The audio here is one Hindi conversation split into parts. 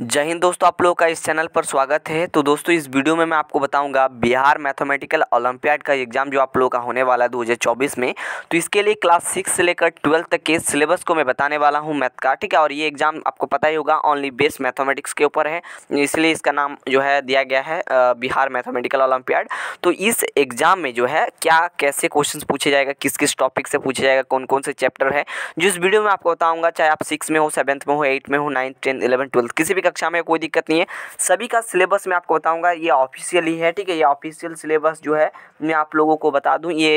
जय हिंद दोस्तों आप लोगों का इस चैनल पर स्वागत है तो दोस्तों इस वीडियो में मैं आपको बताऊंगा बिहार मैथमेटिकल ओलंपियाड का एग्जाम जो आप लोगों का होने वाला है 2024 में तो इसके लिए क्लास सिक्स से लेकर ट्वेल्थ तक के सिलेबस को मैं बताने वाला हूं मैथ का ठीक है और ये एग्जाम आपको पता ही होगा ओनली बेस्ट मैथमेटिक्स के ऊपर है इसलिए इसका नाम जो है दिया गया है बिहार मैथमेटिकल ओलंपियाड तो इस एग्जाम में जो है क्या कैसे क्वेश्चन पूछे जाएगा किस किस टॉपिक से पूछा जाएगा कौन कौन से चैप्टर है जिस वीडियो में आपको बताऊँगा चाहे आप सिक्स में हो सेवन्थ में हो एट में हो नाइन्थ टेंथ इलेवन ट्वेल्थ किसी भी कक्षा में कोई दिक्कत नहीं है सभी का सिलेबस मैं आपको बताऊँगा ये ही है ठीक है ये ऑफिशियल सिलेबस जो है मैं आप लोगों को बता दूँ ये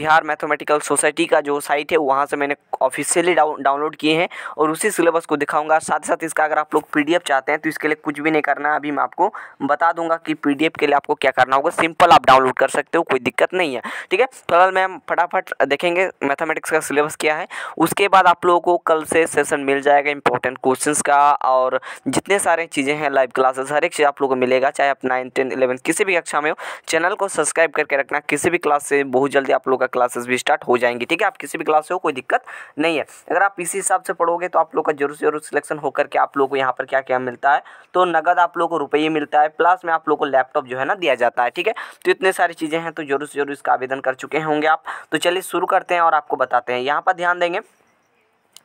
बिहार मैथमेटिकल सोसाइटी का जो साइट है वहाँ से मैंने ऑफिशियली डाउनलोड किए हैं और उसी सिलेबस को दिखाऊंगा साथ साथ इसका अगर आप लोग पी चाहते हैं तो इसके लिए कुछ भी नहीं करना अभी मैं आपको बता दूंगा कि पी के लिए आपको क्या करना होगा सिंपल आप डाउनलोड कर सकते हो कोई दिक्कत नहीं है ठीक है फिलहाल मैम फटाफट देखेंगे मैथमेटिक्स का सिलेबस क्या है उसके बाद आप लोगों को कल से सेशन मिल जाएगा इंपॉर्टेंट क्वेश्चन का और जितने सारे चीज़ें हैं लाइव क्लासेस हर एक चीज़ आप लोग को मिलेगा चाहे आप नाइन टेन इलेवन किसी भी कक्षा में हो चैनल को सब्सक्राइब करके रखना किसी भी क्लास से बहुत जल्दी आप लोग का क्लासेस भी स्टार्ट हो जाएंगी ठीक है आप किसी भी क्लास से हो कोई दिक्कत नहीं है अगर आप इसी हिसाब से पढ़ोगे तो आप लोग का जरूर से जरूर सिलेक्शन होकर के आप लोग को यहाँ पर क्या क्या मिलता है तो नगद आप लोग को रुपये मिलता है प्लस में आप लोग को लैपटॉप जो है ना दिया जाता है ठीक है तो इतने सारी चीज़ें हैं तो जरूर से जरूर इसका आवेदन कर चुके होंगे आप तो चलिए शुरू करते हैं और आपको बताते हैं यहाँ पर ध्यान देंगे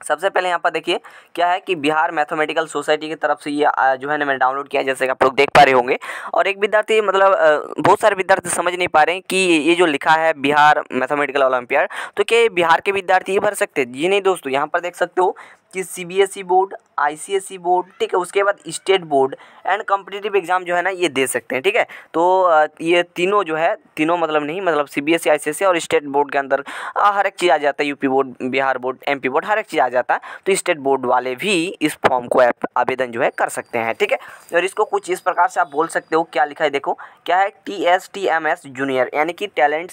सबसे पहले यहाँ पर देखिए क्या है कि बिहार मैथमेटिकल सोसाइटी की तरफ से ये जो है ना मैंने डाउनलोड किया जैसे कि आप लोग देख पा रहे होंगे और एक विद्यार्थी मतलब बहुत सारे विद्यार्थी समझ नहीं पा रहे हैं कि ये जो लिखा है बिहार मैथमेटिकल ओलंपियाड तो क्या बिहार के विद्यार्थी ये भर सकते हैं जी नहीं दोस्तों यहाँ पर देख सकते हो कि CBSE e board ICSE e board ठीक है उसके बाद state board and competitive exam जो है ना ये दे सकते हैं ठीक है तो ये तीनों जो है तीनों मतलब नहीं मतलब सीबीएसई आईसीएसई e, और स्टेट बोर्ड के अंदर हर एक चीज़ आ जाता है UP board Bihar board MP board हर एक चीज़ आ जाता है तो स्टेट बोर्ड वाले भी इस फॉर्म को आवेदन जो है कर सकते हैं ठीक है और इसको कुछ इस प्रकार से आप बोल सकते हो क्या लिखा है देखो क्या है T S T M S junior यानी कि टैलेंट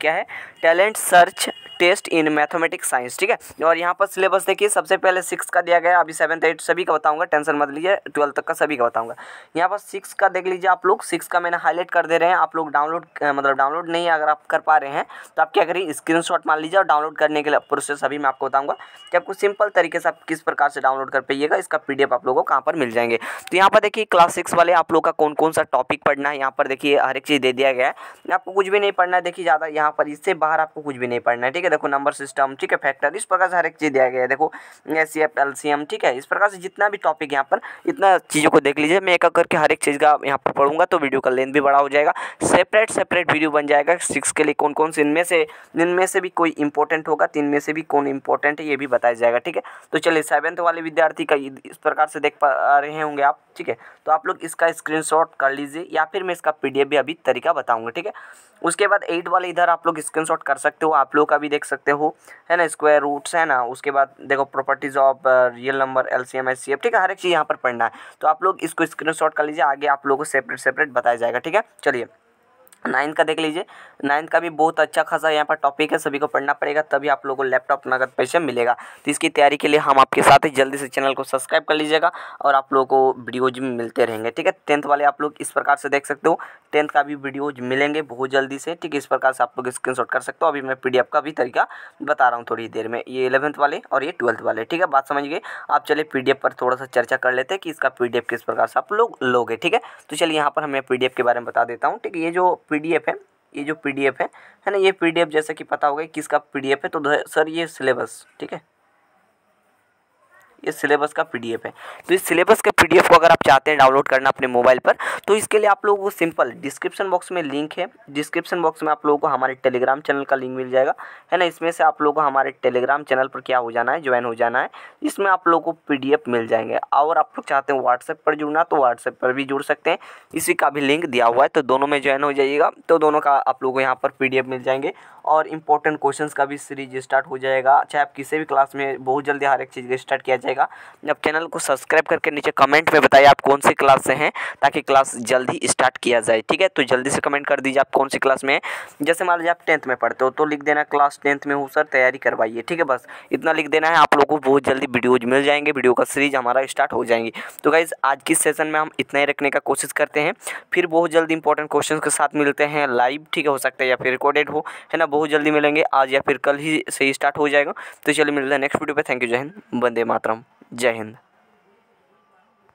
क्या है talent search test in mathematics science ठीक है और यहाँ पर सिलेबस देखिए सबसे पहले सिक्स का दिया गया अभी सेवन्थ एट सभी का बताऊँगा टेंशन मत लीजिए ट्वेल्थ तक का सभी का बताऊँगा यहाँ पर सिक्स का देख लीजिए आप लोग सिक्स का मैंने हाईलाइट कर दे रहे हैं आप लोग डाउनलोड मतलब डाउनलोड नहीं अगर आप कर पा रहे हैं तो आप क्या करिए स्क्रीन मान लीजिए और डाउनलोड करने के लिए प्रोसेस अभी मैं आपको बताऊँगा कि आपको सिंपल तरीके से आप किस प्रकार से डाउनलोड कर पाइएगा इसका पी आप लोगों को कहाँ पर मिल जाएंगे तो यहाँ पर देखिए क्लास सिक्स वाले आप लोग का कौन कौन सा टॉपिक पढ़ना है यहाँ पर देखिए हर एक चीज़ दे दिया गया है आपको कुछ भी नहीं पढ़ना है देखिए ज़्यादा यहाँ पर इससे बाहर आपको कुछ भी नहीं पढ़ना है ठीक है है देखो नंबर सिस्टम ठीक है फैक्टर इस प्रकार से हर एक चीज़ दिया गया है देखो एस एलसीएम ठीक है इस प्रकार से जितना भी टॉपिक यहाँ पर इतना चीज़ों को देख लीजिए मैं एक करके हर एक चीज़ का यहाँ पर पढ़ूंगा तो वीडियो का लेंथ भी बड़ा हो जाएगा सेपरेट सेपरेट वीडियो बन जाएगा सिक्स के लिए कौन कौन से इनमें से इनमें से भी कोई इंपॉर्टेंट होगा तीन में से भी कौन इंपॉर्टेंट है ये भी बताया जाएगा ठीक है तो चलिए सेवेंथ वाले विद्यार्थी का इस प्रकार से देख पा रहे होंगे आप ठीक है तो आप लोग इसका स्क्रीनशॉट कर लीजिए या फिर मैं इसका पीडीएफ भी अभी तरीका बताऊंगा ठीक है उसके बाद एट वाले इधर आप लोग स्क्रीन कर सकते हो आप लोग का भी देख सकते हो है ना स्क्वायर रूट्स है ना उसके बाद देखो properties of real number L C M S C F ठीक है हर एक चीज़ यहाँ पर पढ़ना है तो आप लोग इसको स्क्रीन कर लीजिए आगे आप लोगों को सेपरेट सेपरेट बताया जाएगा ठीक है चलिए नाइन्थ का देख लीजिए नाइन्थ का भी बहुत अच्छा खासा यहाँ पर टॉपिक है सभी को पढ़ना पड़ेगा तभी आप लोगों को लैपटॉप नगद पैसे मिलेगा तो इसकी तैयारी के लिए हम आपके साथ ही जल्दी से चैनल को सब्सक्राइब कर लीजिएगा और आप लोगों को वीडियोज भी मिलते रहेंगे ठीक है टेंथ वाले आप लोग इस प्रकार से देख सकते हो टेंथ का भी वीडियोज मिलेंगे बहुत जल्दी से ठीक है इस प्रकार से आप लोग स्क्रीन कर सकते हो अभी मैं पी का भी तरीका बता रहा हूँ थोड़ी देर में ये इलेवंथ वाले और ये ट्वेल्थ वाले ठीक है बात समझिए आप चले पी पर थोड़ा सा चर्चा कर लेते हैं कि इसका पी किस प्रकार से आप लोग लोगे ठीक है तो चलिए यहाँ पर हमें पी के बारे में बता देता हूँ ठीक है ये जो पीडीएफ है ये जो पीडीएफ है है ना ये पीडीएफ जैसे कि पता होगा किसका पीडीएफ है तो सर ये सिलेबस ठीक है ये सिलेबस का पी है तो इस सिलेबस के पी को अगर आप चाहते हैं डाउनलोड करना अपने मोबाइल पर तो इसके लिए आप लोग वो सिंपल डिस्क्रिप्शन बॉक्स में लिंक है डिस्क्रिप्शन बॉक्स में आप लोगों को हमारे टेलीग्राम चैनल का लिंक मिल जाएगा है ना इसमें से आप लोगों को हमारे टेलीग्राम चैनल पर क्या हो जाना है ज्वाइन हो जाना है इसमें आप लोगों को पी मिल जाएंगे और आप लोग चाहते हैं व्हाट्सएप पर जुड़ना तो व्हाट्सएप पर भी जुड़ सकते हैं इसी का भी लिंक दिया हुआ है तो दोनों में ज्वाइन हो जाइएगा तो दोनों का आप लोगों को यहाँ पर पी मिल जाएंगे और इंपॉर्टेंट क्वेश्चन का भी सीरीज स्टार्ट हो जाएगा चाहे आप किसी भी क्लास में बहुत जल्दी हर एक चीज़ स्टार्ट किया जाएगा बताइएगा अब चैनल को सब्सक्राइब करके नीचे कमेंट में बताइए आप कौन सी क्लास से हैं ताकि क्लास जल्दी स्टार्ट किया जाए ठीक है तो जल्दी से कमेंट कर दीजिए आप कौन सी क्लास में है जैसे मान लीजिए आप टेंथ में पढ़ते हो तो लिख देना क्लास टेंथ में हूँ सर तैयारी करवाइए ठीक है बस इतना लिख देना है आप लोगों को बहुत जल्दी वीडियोज मिल जाएंगे वीडियो का सीरीज हमारा स्टार्ट हो जाएंगी तो गाइज़ आज की सेशन में हम इतना ही रखने का कोशिश करते हैं फिर बहुत जल्दी इंपॉर्टेंट क्वेश्चन के साथ मिलते हैं लाइव ठीक है हो सकता है या फिर रिकॉर्डेड हो है ना बहुत जल्दी मिलेंगे आज या फिर कल ही से ही स्टार्ट हो जाएगा तो चलिए मिलते हैं नेक्स्ट वीडियो पे थैंक यू जय हिंद वंदे मातरम जय हिंद